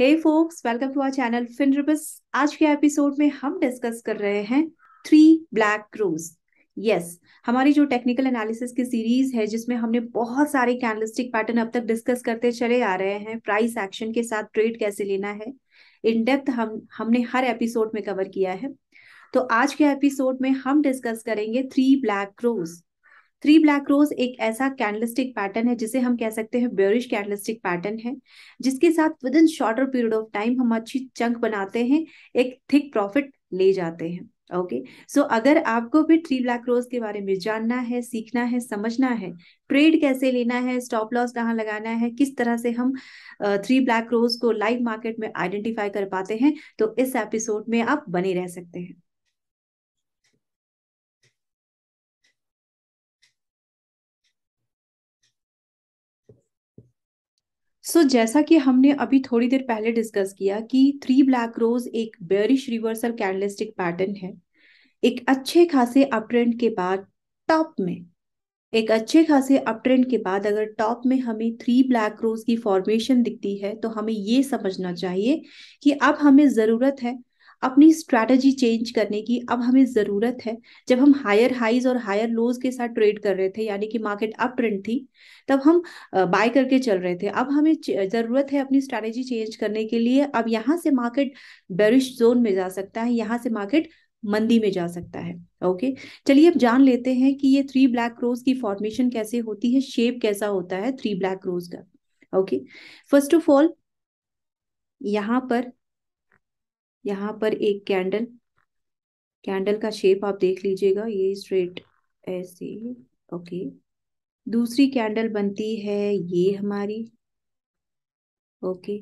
Hey folks welcome to our channel फिनरिबस आज के एपिसोड में हम डिस्कस कर रहे हैं थ्री ब्लैक क्रूज यस हमारी जो टेक्निकल एनालिसिस की सीरीज है जिसमें हमने बहुत सारे कैनलिस्टिक पैटर्न अब तक डिस्कस करते चले आ रहे हैं प्राइस एक्शन के साथ ट्रेड कैसे लेना है इन डेप्थ हम हमने हर एपिसोड में कवर किया है तो आज के एपिसोड में हम डिस्कस करेंगे three black crows three black crows एक ऐसा कैंडलिस्टिक पैटर्न है जिसे हम कह सकते हैं ब्योरिश कैंडलिस्टिक पैटर्न है जिसके साथ within shorter period of time हम अच्छी चंक बनाते हैं एक थिक प्रॉफिट ले जाते हैं ओके okay. सो so, अगर आपको भी थ्री ब्लैक रोज के बारे में जानना है सीखना है समझना है ट्रेड कैसे लेना है स्टॉप लॉस कहाँ लगाना है किस तरह से हम थ्री ब्लैक रोज को लाइव मार्केट में आइडेंटिफाई कर पाते हैं तो इस एपिसोड में आप बने रह सकते हैं सो so, जैसा कि हमने अभी थोड़ी देर पहले डिस्कस किया कि थ्री ब्लैक रोज एक बेरिश रिवर्सल कैंडलिस्टिक पैटर्न है एक अच्छे खासे अपट्रेंड के बाद टॉप में एक अच्छे खासे अपट्रेंड के बाद अगर टॉप में हमें थ्री ब्लैक रोज की फॉर्मेशन दिखती है तो हमें ये समझना चाहिए कि अब हमें ज़रूरत है अपनी स्ट्रैटेजी चेंज करने की अब हमें ज़रूरत है जब हम हायर हाइज और हायर लोज के साथ ट्रेड कर रहे थे यानी कि मार्केट अप ट्रेंड थी तब हम बाय करके चल रहे थे अब हमें ज़रूरत है अपनी स्ट्रैटेजी चेंज करने के लिए अब यहाँ से मार्केट बेरिश जोन में जा सकता है यहाँ से मार्केट मंदी में जा सकता है ओके चलिए अब जान लेते हैं कि ये थ्री ब्लैक रोज की फॉर्मेशन कैसे होती है शेप कैसा होता है थ्री ब्लैक रोज का ओके फर्स्ट ऑफ ऑल यहाँ पर यहाँ पर एक कैंडल कैंडल का शेप आप देख लीजिएगा ये स्ट्रेट ऐसे ओके दूसरी कैंडल बनती है ये हमारी ओके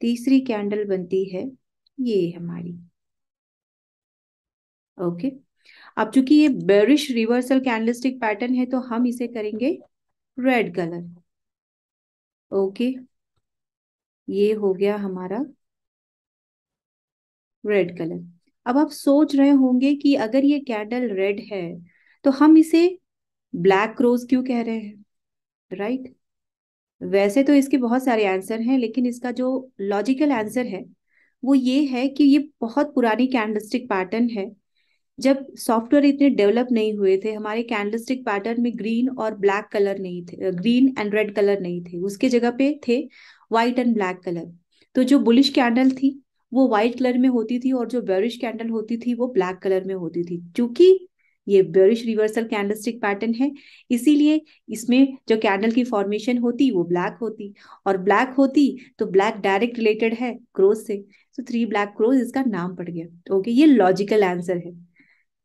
तीसरी कैंडल बनती है ये हमारी ओके अब चूंकि ये बेरिश रिवर्सल कैंडलस्टिक पैटर्न है तो हम इसे करेंगे रेड कलर ओके ये हो गया हमारा रेड कलर अब आप सोच रहे होंगे कि अगर ये कैंडल रेड है तो हम इसे ब्लैक रोज क्यों कह रहे हैं राइट right? वैसे तो इसके बहुत सारे आंसर हैं लेकिन इसका जो लॉजिकल आंसर है वो ये है कि ये बहुत पुरानी कैंडलस्टिक पैटर्न है जब सॉफ्टवेयर इतने डेवलप नहीं हुए थे हमारे कैंडलस्टिक पैटर्न में ग्रीन और ब्लैक कलर नहीं थे ग्रीन एंड रेड कलर नहीं थे उसके जगह पे थे व्हाइट एंड ब्लैक कलर तो जो बुलिश कैंडल थी वो व्हाइट कलर में होती थी और जो बेरिश कैंडल होती थी वो ब्लैक कलर में होती थी चूंकि ये बेरिश रिवर्सल कैंडलस्टिक पैटर्न है इसीलिए इसमें जो कैंडल की फॉर्मेशन होती वो ब्लैक होती और ब्लैक होती तो ब्लैक डायरेक्ट रिलेटेड है क्रोज से तो थ्री ब्लैक क्रोज इसका नाम पड़ गया ओके ये लॉजिकल आंसर है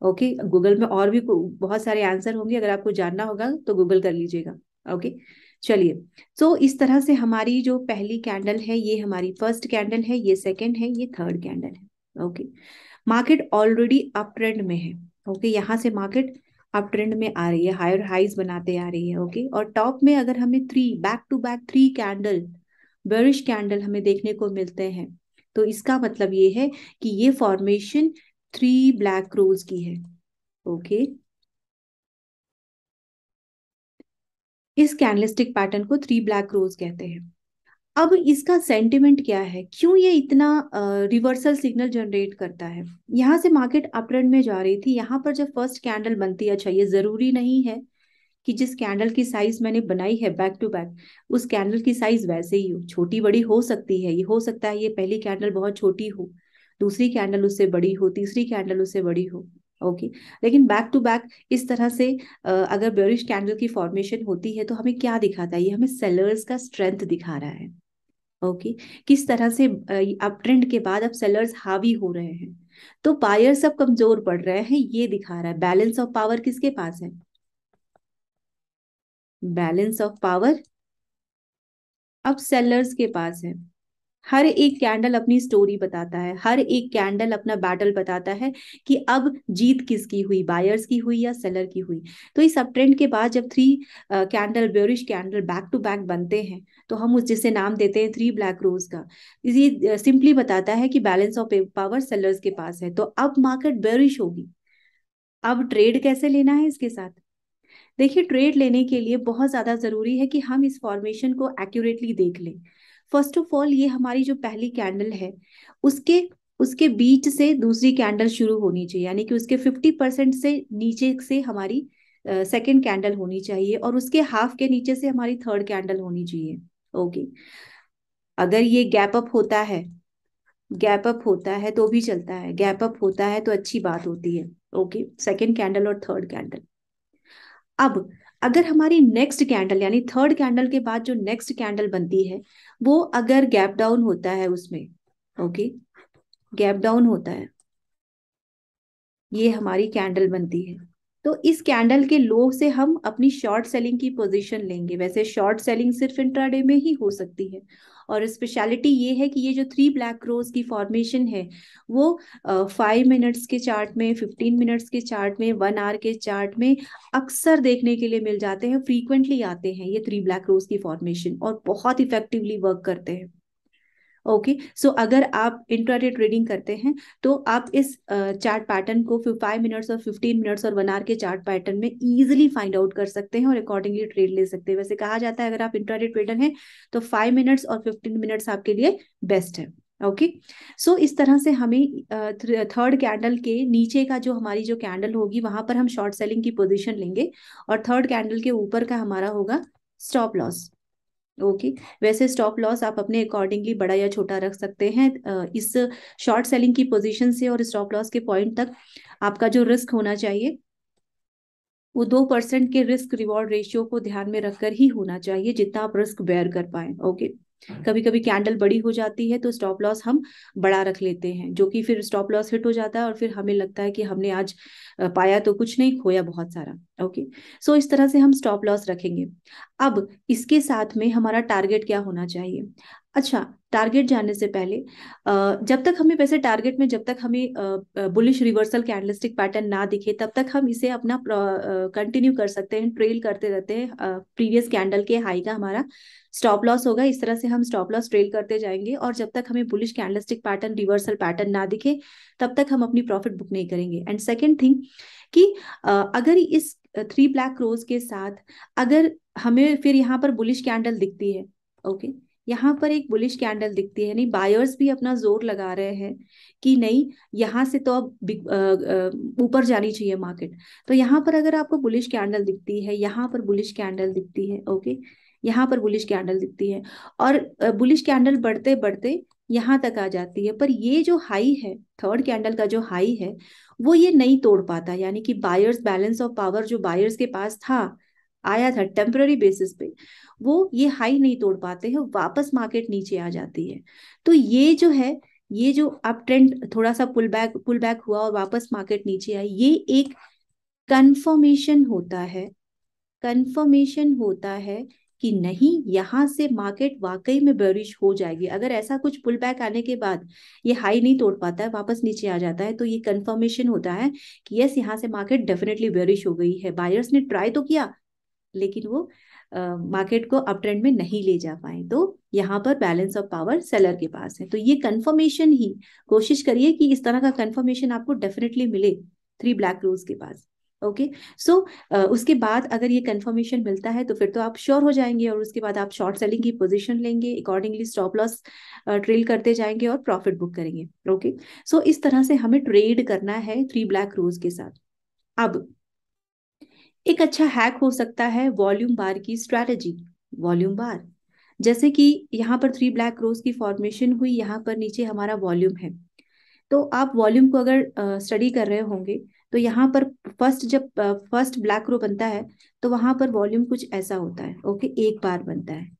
ओके गूगल में और भी बहुत सारे आंसर होंगे अगर आपको जानना होगा तो गूगल कर लीजिएगा ओके चलिए तो so, इस तरह से हमारी जो पहली कैंडल है ये हमारी फर्स्ट कैंडल है ये सेकेंड है ये थर्ड कैंडल है okay market already up trend में है ओके यहाँ से मार्केट अप ट्रेंड में आ रही है हायर हाइज बनाते आ रही है ओके और टॉप में अगर हमें three back to back three candle bearish candle हमें देखने को मिलते हैं तो इसका मतलब ये है कि ये फॉर्मेशन थ्री ब्लैक रोज की है ओके okay? इस कैनलिस्टिक पैटर्न को थ्री ब्लैक रोज कहते हैं अब इसका सेंटिमेंट क्या है क्यों ये इतना रिवर्सल सिग्नल जनरेट करता है यहाँ से मार्केट अप्रेंड में जा रही थी यहाँ पर जब फर्स्ट कैंडल बनती है अच्छा ये जरूरी नहीं है कि जिस कैंडल की साइज मैंने बनाई है बैक टू बैक उस कैंडल की साइज वैसे ही हो छोटी बड़ी हो सकती है ये हो सकता है ये पहली कैंडल बहुत छोटी हो दूसरी कैंडल उससे बड़ी हो तीसरी कैंडल उससे बड़ी हो ओके लेकिन बैक टू बैक इस तरह से अगर बेरिश कैंडल की फॉर्मेशन होती है तो हमें क्या दिखाता है ये हमें सेलर्स का स्ट्रेंथ दिखा रहा है ओके okay. किस तरह से अब ट्रेंड के बाद अब सेलर्स हावी हो रहे हैं तो बायर्स अब कमजोर पड़ रहे हैं ये दिखा रहा है बैलेंस ऑफ पावर किसके पास है बैलेंस ऑफ पावर अब सेलर्स के पास है हर एक कैंडल अपनी स्टोरी बताता है हर एक कैंडल अपना बैटल बताता है कि अब जीत किसकी हुई बायर्स की हुई या सेलर की हुई तो इस अब ट्रेंड के बाद जब three candle bearish candle back to back बनते हैं तो हम उस जिसे नाम देते हैं थ्री ब्लैक रोज का ये सिंपली uh, बताता है कि बैलेंस ऑफ पावर सेलर्स के पास है तो अब मार्केट ब्योरिश होगी अब ट्रेड कैसे लेना है इसके साथ देखिए ट्रेड लेने के लिए बहुत ज़्यादा ज़रूरी है कि हम इस फॉर्मेशन को एक्यूरेटली देख लें फर्स्ट ऑफ ऑल ये हमारी जो पहली कैंडल है उसके उसके बीच से दूसरी कैंडल शुरू होनी चाहिए यानी कि उसके फिफ्टी परसेंट से नीचे से हमारी सेकेंड uh, कैंडल होनी चाहिए और उसके हाफ के नीचे से हमारी थर्ड कैंडल होनी चाहिए ओके okay. अगर ये गैप अप होता है गैप अप होता है तो भी चलता है गैप अप होता है तो अच्छी बात होती है ओके सेकेंड कैंडल और थर्ड कैंडल अब अगर हमारी नेक्स्ट कैंडल यानी थर्ड कैंडल के बाद जो नेक्स्ट कैंडल बनती है वो अगर गैप डाउन होता है उसमें ओके गैप डाउन होता है ये हमारी कैंडल बनती है तो इस कैंडल के लो से हम अपनी शॉर्ट सेलिंग की पोजीशन लेंगे वैसे शॉर्ट सेलिंग सिर्फ इंट्राडे में ही हो सकती है और स्पेशलिटी ये है कि ये जो थ्री ब्लैक रोज की फॉर्मेशन है वो फाइव uh, मिनट्स के चार्ट में फिफ्टीन मिनट्स के चार्ट में वन आवर के चार्ट में अक्सर देखने के लिए मिल जाते हैं फ्रीक्वेंटली आते हैं ये थ्री ब्लैक रोज की फॉर्मेशन और बहुत इफेक्टिवली वर्क करते हैं ओके okay, सो so अगर आप इंट्राडे ट्रेडिंग करते हैं तो आप इस चार्ट पैटर्न को फाइव मिनट्स और फिफ्टीन मिनट्स और वन आवर के चार्ट पैटर्न में इजीली फाइंड आउट कर सकते हैं और अकॉर्डिंगली ट्रेड ले सकते हैं वैसे कहा जाता है अगर आप इंट्राडे ट्रेडर हैं तो फाइव मिनट्स और फिफ्टीन मिनट्स आपके लिए बेस्ट है ओके okay? सो so, इस तरह से हमें थर्ड कैंडल के नीचे का जो हमारी जो कैंडल होगी वहां पर हम शॉर्ट सेलिंग की पोजिशन लेंगे और थर्ड कैंडल के ऊपर का हमारा होगा स्टॉप लॉस ओके okay. वैसे स्टॉप लॉस आप अपने अकॉर्डिंगली बड़ा या छोटा रख सकते हैं इस शॉर्ट सेलिंग की पोजीशन से और स्टॉप लॉस के पॉइंट तक आपका जो रिस्क होना चाहिए वो दो परसेंट के रिस्क रिवॉर्ड रेशियो को ध्यान में रखकर ही होना चाहिए जितना आप रिस्क बेयर कर पाए ओके okay. कभी कभी कैंडल बड़ी हो जाती है तो स्टॉप लॉस हम बड़ा रख लेते हैं जो कि फिर स्टॉप लॉस हिट हो जाता है और फिर हमें लगता है कि हमने आज पाया तो कुछ नहीं खोया बहुत सारा ओके सो इस तरह से हम स्टॉप लॉस रखेंगे अब इसके साथ में हमारा टारगेट क्या होना चाहिए अच्छा टारगेट जानने से पहले जब तक हमें वैसे टारगेट में जब तक हमें बुलिश रिवर्सल कैंडलिस्टिक पैटर्न ना दिखे तब तक हम इसे अपना कंटिन्यू कर सकते हैं ट्रेल करते रहते हैं प्रीवियस कैंडल के हाई का हमारा स्टॉप लॉस होगा इस तरह से हम स्टॉप लॉस ट्रेल करते जाएंगे और जब तक हमें bullish candlestick pattern reversal pattern ना दिखे तब तक हम अपनी प्रॉफिट बुक नहीं करेंगे एंड सेकेंड थिंग कि अगर इस थ्री ब्लैक क्रोज के साथ अगर हमें फिर यहाँ पर बुलिश कैंडल दिखती है ओके okay? यहाँ पर एक बुलिश कैंडल दिखती है नहीं बायर्स भी अपना जोर लगा रहे हैं कि नहीं यहाँ से तो अब ऊपर जानी चाहिए मार्केट तो यहाँ पर अगर आपको बुलिश कैंडल दिखती है यहाँ पर बुलिश कैंडल दिखती है ओके यहाँ पर बुलिश कैंडल दिखती है और बुलिश कैंडल बढ़ते बढ़ते यहाँ तक आ जाती है पर ये जो हाई है थर्ड कैंडल का जो हाई है वो ये नहीं तोड़ पाता यानी कि बायर्स बैलेंस ऑफ पावर जो बायर्स के पास था आया था टेम्पररी बेसिस पे वो ये हाई नहीं तोड़ पाते हैं वापस मार्केट नीचे आ जाती है तो ये जो है ये जो अप ट्रेंड थोड़ा सा पुल बैक पुल बैक हुआ और वापस मार्केट नीचे आई ये एक कंफर्मेशन होता है कंफर्मेशन होता है कि नहीं यहाँ से मार्केट वाकई में बरिश हो जाएगी अगर ऐसा कुछ पुल बैक आने के बाद ये हाई नहीं तोड़ पाता है वापस नीचे आ जाता है तो ये कंफर्मेशन होता है कि यस यहाँ से मार्केट डेफिनेटली बरिश हो गई है बायर्स ने ट्राई तो किया लेकिन वो मार्केट को अप ट्रेंड में नहीं ले जा पाए तो यहाँ पर बैलेंस ऑफ पावर सेलर के पास है तो ये कंफर्मेशन ही कोशिश करिए कि इस तरह का कंफर्मेशन आपको डेफिनेटली मिले थ्री ब्लैक रोज के पास okay okay? So so, uh, उसके बाद अगर ये कंफर्मेशन मिलता है तो फिर तो आप श्योर हो जाएंगे और उसके बाद आप शॉर्ट सेलिंग की पोजीशन लेंगे अकॉर्डिंगली स्टॉप लॉस ट्रेल करते जाएंगे और प्रॉफिट बुक करेंगे ओके okay? सो so, इस तरह से हमें ट्रेड करना है थ्री ब्लैक रोज के साथ अब एक अच्छा हैक हो सकता है वॉल्यूम बार की स्ट्रैटेजी वॉल्यूम बार जैसे कि यहाँ पर थ्री ब्लैक रोज की फॉर्मेशन हुई यहाँ पर नीचे हमारा वॉल्यूम है तो आप वॉल्यूम को अगर स्टडी कर रहे होंगे तो यहाँ पर फर्स्ट जब फर्स्ट ब्लैक रो बनता है तो वहां पर वॉल्यूम कुछ ऐसा होता है ओके एक बार बनता है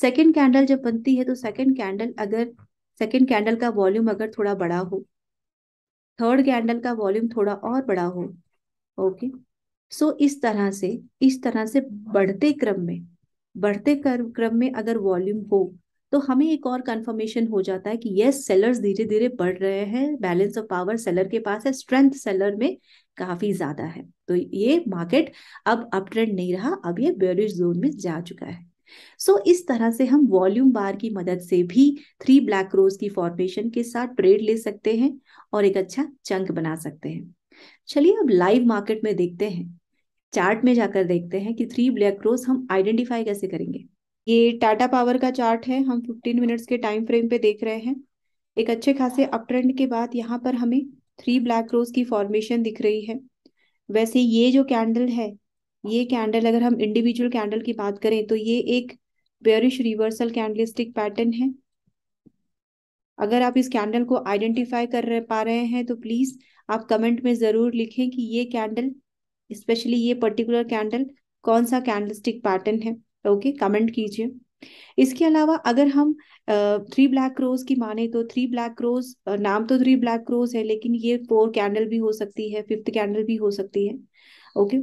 सेकेंड कैंडल जब बनती है तो सेकेंड कैंडल अगर सेकेंड कैंडल का वॉल्यूम अगर थोड़ा बड़ा हो थर्ड कैंडल का वॉल्यूम थोड़ा और बड़ा हो ओके सो इस तरह से इस तरह से बढ़ते क्रम में बढ़ते क्रम में अगर वॉल्यूम हो तो हमें एक और कंफर्मेशन हो जाता है कि यस सेलर्स धीरे धीरे बढ़ रहे हैं बैलेंस ऑफ पावर सेलर के पास है स्ट्रेंथ सेलर में काफी ज्यादा है तो ये मार्केट अब अप ट्रेंड नहीं रहा अब ये बेरिश जोन में जा चुका है सो so, इस तरह से हम वॉल्यूम बार की मदद से भी थ्री ब्लैक रोज की फॉर्मेशन के साथ ट्रेड ले सकते हैं और एक अच्छा चंक बना सकते हैं चलिए अब लाइव मार्केट में देखते हैं चार्ट में जाकर देखते हैं कि थ्री ब्लैक रोज हम आइडेंटिफाई कैसे करेंगे ये टाटा पावर का चार्ट है हम 15 मिनट्स के टाइम फ्रेम पे देख रहे हैं एक अच्छे खासे अप ट्रेंड के बाद यहाँ पर हमें थ्री ब्लैक रोज की फॉर्मेशन दिख रही है वैसे ये जो कैंडल है ये कैंडल अगर हम इंडिविजुअल कैंडल की बात करें तो ये एक बेरिश रिवर्सल कैंडलिस्टिक पैटर्न है अगर आप इस कैंडल को आइडेंटिफाई कर पा रहे हैं तो प्लीज आप कमेंट में जरूर लिखें कि ये कैंडल स्पेशली ये पर्टिकुलर कैंडल कौन सा कैंडलस्टिक पैटर्न है ओके कमेंट कीजिए इसके अलावा अगर हम थ्री ब्लैक रोज की माने तो थ्री ब्लैक रोज नाम तो थ्री ब्लैक रोज है लेकिन ये फोर कैंडल भी हो सकती है फिफ्थ कैंडल भी हो सकती है ओके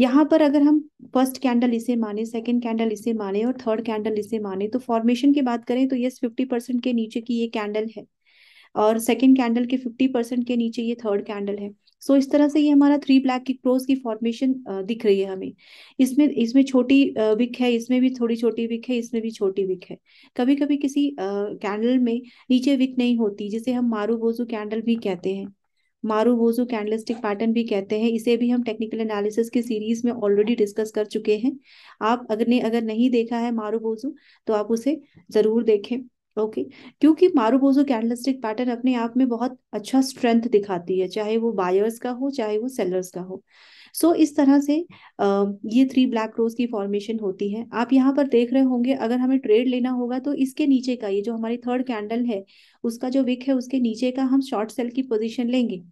यहाँ पर अगर हम फर्स्ट कैंडल इसे माने सेकंड कैंडल इसे माने और थर्ड कैंडल इसे माने तो फॉर्मेशन की बात करें तो ये फिफ्टी परसेंट के नीचे की ये कैंडल है और सेकंड कैंडल के फिफ्टी परसेंट के नीचे ये थर्ड कैंडल है सो so, इस तरह से ये हमारा थ्री ब्लैक की क्रोज की फॉर्मेशन दिख रही है हमें इसमें इसमें छोटी विक है इसमें भी थोड़ी छोटी विक है इसमें भी छोटी विक है कभी कभी किसी कैंडल में नीचे विक नहीं होती जिसे हम मारू बोजू कैंडल भी कहते हैं मारूबोजू कैंडलस्टिक पैटर्न भी कहते हैं इसे भी हम टेक्निकल एनालिसिस की सीरीज में ऑलरेडी डिस्कस कर चुके हैं आप अगर ने अगर नहीं देखा है मारूबोजू तो आप उसे जरूर देखें ओके okay. क्योंकि मारूबोजो कैंडलस्टिक पैटर्न अपने आप में बहुत अच्छा स्ट्रेंथ दिखाती है चाहे वो बायर्स का हो चाहे वो सेलर्स का हो सो so, इस तरह से ये थ्री ब्लैक रोज की फॉर्मेशन होती है आप यहाँ पर देख रहे होंगे अगर हमें ट्रेड लेना होगा तो इसके नीचे का ये जो हमारी थर्ड कैंडल है उसका जो विक है उसके नीचे का हम शॉर्ट सेल की पोजिशन लेंगे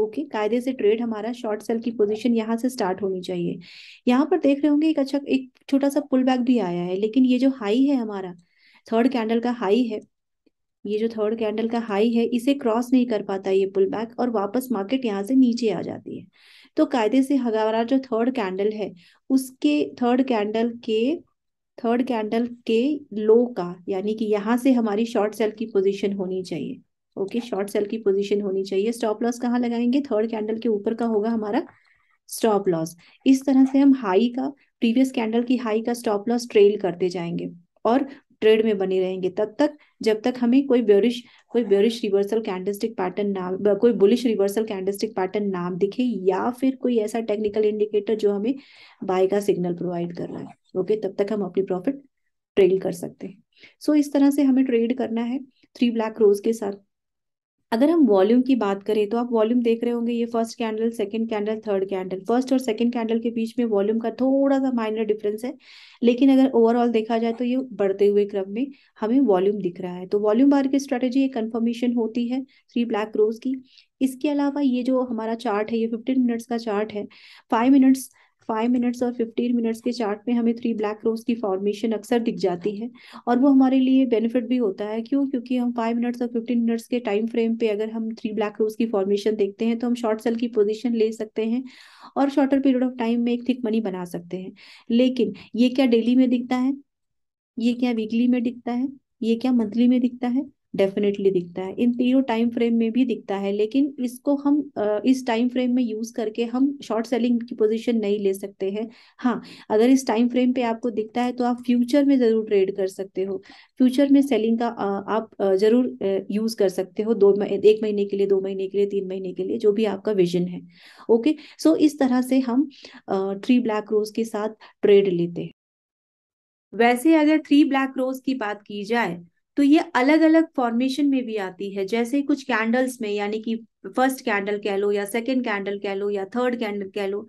ओके okay, कायदे से ट्रेड हमारा शॉर्ट सेल की पोजीशन यहाँ से स्टार्ट होनी चाहिए यहाँ पर देख रहे होंगे एक अच्छा एक छोटा सा पुल बैक भी आया है लेकिन ये जो हाई है हमारा थर्ड कैंडल का हाई है ये जो थर्ड कैंडल का हाई है इसे क्रॉस नहीं कर पाता ये पुल बैक और वापस मार्केट यहाँ से नीचे आ जाती है तो कायदे से हमारा जो थर्ड कैंडल है उसके थर्ड कैंडल के थर्ड कैंडल के लो का यानी कि यहाँ से हमारी शॉर्ट सेल की पोजिशन होनी चाहिए ओके शॉर्ट सेल की पोजीशन होनी चाहिए स्टॉप लॉस कहाँ लगाएंगे थर्ड कैंडल के ऊपर का होगा हमारा स्टॉप लॉस इस तरह से हम हाई का प्रीवियस कैंडल की हाई का स्टॉप लॉस ट्रेल करते जाएंगे और ट्रेड में बने रहेंगे तब तक जब तक हमें कोई ब्योरिश कोई ब्योरिश रिवर्सल कैंडलस्टिक पैटर्न ना कोई बुलिश रिवर्सल कैंडलस्टिक पैटर्न ना दिखे या फिर कोई ऐसा टेक्निकल इंडिकेटर जो हमें बाय का सिग्नल प्रोवाइड कर रहा है ओके तब तक हम अपनी प्रॉफिट ट्रेड कर सकते हैं सो so, इस तरह से हमें ट्रेड करना है थ्री ब्लैक रोज के साथ अगर हम वॉल्यूम की बात करें तो आप वॉल्यूम देख रहे होंगे ये first candle second candle third candle first और सेकंड कैंडल के बीच में वॉल्यूम का थोड़ा सा माइनर डिफरेंस है लेकिन अगर ओवरऑल देखा जाए तो ये बढ़ते हुए क्रम में हमें वॉल्यूम दिख रहा है तो वॉल्यूम बार की स्ट्रेटेजी एक कन्फर्मेशन होती है थ्री ब्लैक रोज की इसके अलावा ये जो हमारा चार्ट है ये फिफ्टीन मिनट्स का चार्ट है फाइव मिनट्स फाइव मिनट्स और फिफ्टीन मिनट्स के चार्ट में हमें थ्री ब्लैक रोज की फॉर्मेशन अक्सर दिख जाती है और वो हमारे लिए बेनिफिट भी होता है क्यों क्योंकि हम फाइव मिनट्स और फिफ्टीन मिनट्स के टाइम फ्रेम पे अगर हम थ्री ब्लैक रोज की फॉर्मेशन देखते हैं तो हम शॉर्ट सेल की पोजिशन ले सकते हैं और शॉर्टर पीरियड ऑफ टाइम में एक थिक मनी बना सकते हैं लेकिन ये क्या डेली में दिखता है ये क्या वीकली में दिखता है ये क्या मंथली में दिखता है डेफिनेटली दिखता है इन तीनों टाइम फ्रेम में भी दिखता है लेकिन इसको हम इस टाइम फ्रेम में यूज करके हम शॉर्ट सेलिंग की पोजीशन नहीं ले सकते हैं हाँ अगर इस टाइम फ्रेम पे आपको दिखता है तो आप फ्यूचर में जरूर ट्रेड कर सकते हो फ्यूचर में सेलिंग का आप जरूर यूज कर सकते हो दो एक महीने के लिए दो महीने के लिए तीन महीने के लिए जो भी आपका विजन है ओके सो इस तरह से हम थ्री ब्लैक रोज के साथ ट्रेड लेते हैं वैसे अगर थ्री ब्लैक रोज की बात की जाए तो ये अलग अलग फॉर्मेशन में भी आती है जैसे कुछ कैंडल्स में यानी कि फर्स्ट कैंडल कह लो या सेकेंड कैंडल कह लो या थर्ड कैंडल कह लो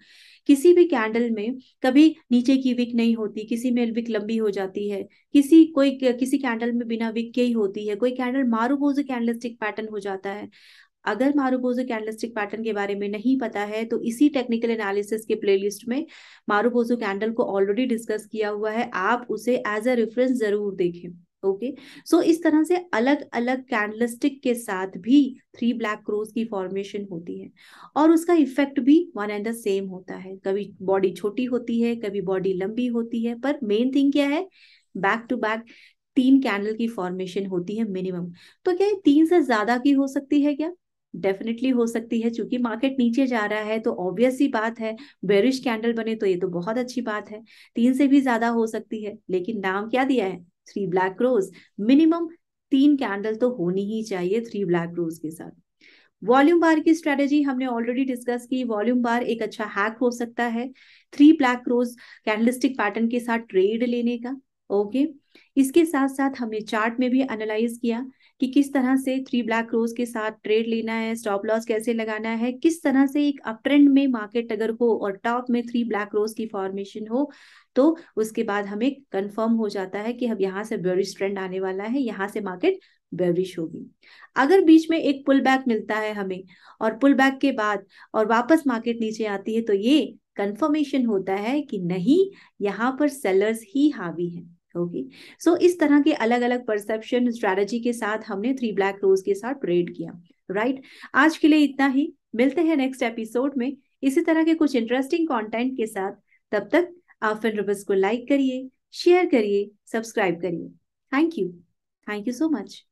किसी भी कैंडल में कभी नीचे की विक नहीं होती किसी में विक लंबी हो जाती है किसी कोई किसी कैंडल में बिना विक के ही होती है कोई कैंडल मारूबोजो कैंडलस्टिक पैटर्न हो जाता है अगर मारूबोजो कैंडलस्टिक पैटर्न के बारे में नहीं पता है तो इसी टेक्निकल एनालिसिस के प्लेलिस्ट में मारूबोजो कैंडल को ऑलरेडी डिस्कस किया हुआ है आप उसे एज अ रेफरेंस जरूर देखें ओके okay? सो so, इस तरह से अलग अलग कैंडलस्टिक के साथ भी थ्री ब्लैक क्रोज की फॉर्मेशन होती है और उसका इफेक्ट भी वन एंड द सेम होता है कभी बॉडी छोटी होती है कभी बॉडी लंबी होती है पर मेन थिंग क्या है बैक टू बैक तीन कैंडल की फॉर्मेशन होती है मिनिमम तो क्या तीन से ज्यादा की हो सकती है क्या डेफिनेटली हो सकती है क्योंकि मार्केट नीचे जा रहा है तो ऑब्वियस ही बात है बेरिश कैंडल बने तो ये तो बहुत अच्छी बात है तीन से भी ज्यादा हो सकती है लेकिन नाम क्या दिया है थ्री ब्लैक रोज मिनिमम तीन कैंडल तो होनी ही चाहिए थ्री ब्लैक रोज के साथ वॉल्यूम बार की स्ट्रेटेजी हमने ऑलरेडी डिस्कस की वॉल्यूम बार एक अच्छा हैक हो सकता है three black crows candlestick pattern के साथ ट्रेड लेने का ओके okay? इसके साथ साथ हमने चार्ट में भी एनालाइज किया कि किस तरह से थ्री ब्लैक रोज के साथ ट्रेड लेना है स्टॉप लॉस कैसे लगाना है किस तरह से एक अप ट्रेंड में मार्केट अगर हो और टॉप में थ्री ब्लैक रोज की फॉर्मेशन हो तो उसके बाद हमें कंफर्म हो जाता है कि अब यहाँ से बेरिश ट्रेंड आने वाला है यहाँ से मार्केट बेरिश होगी अगर बीच में एक पुल बैक मिलता है हमें और पुल बैक के बाद और वापस मार्केट नीचे आती है तो ये कंफर्मेशन होता है कि नहीं यहाँ पर सेलर्स ही हावी हैं होगी सो so, इस तरह के अलग अलग परसेप्शन स्ट्रेटजी के साथ हमने थ्री ब्लैक रोज के साथ ट्रेड किया राइट right? आज के लिए इतना ही मिलते हैं नेक्स्ट एपिसोड में इसी तरह के कुछ इंटरेस्टिंग कंटेंट के साथ तब तक आप फिन को लाइक करिए शेयर करिए सब्सक्राइब करिए thank you thank you so much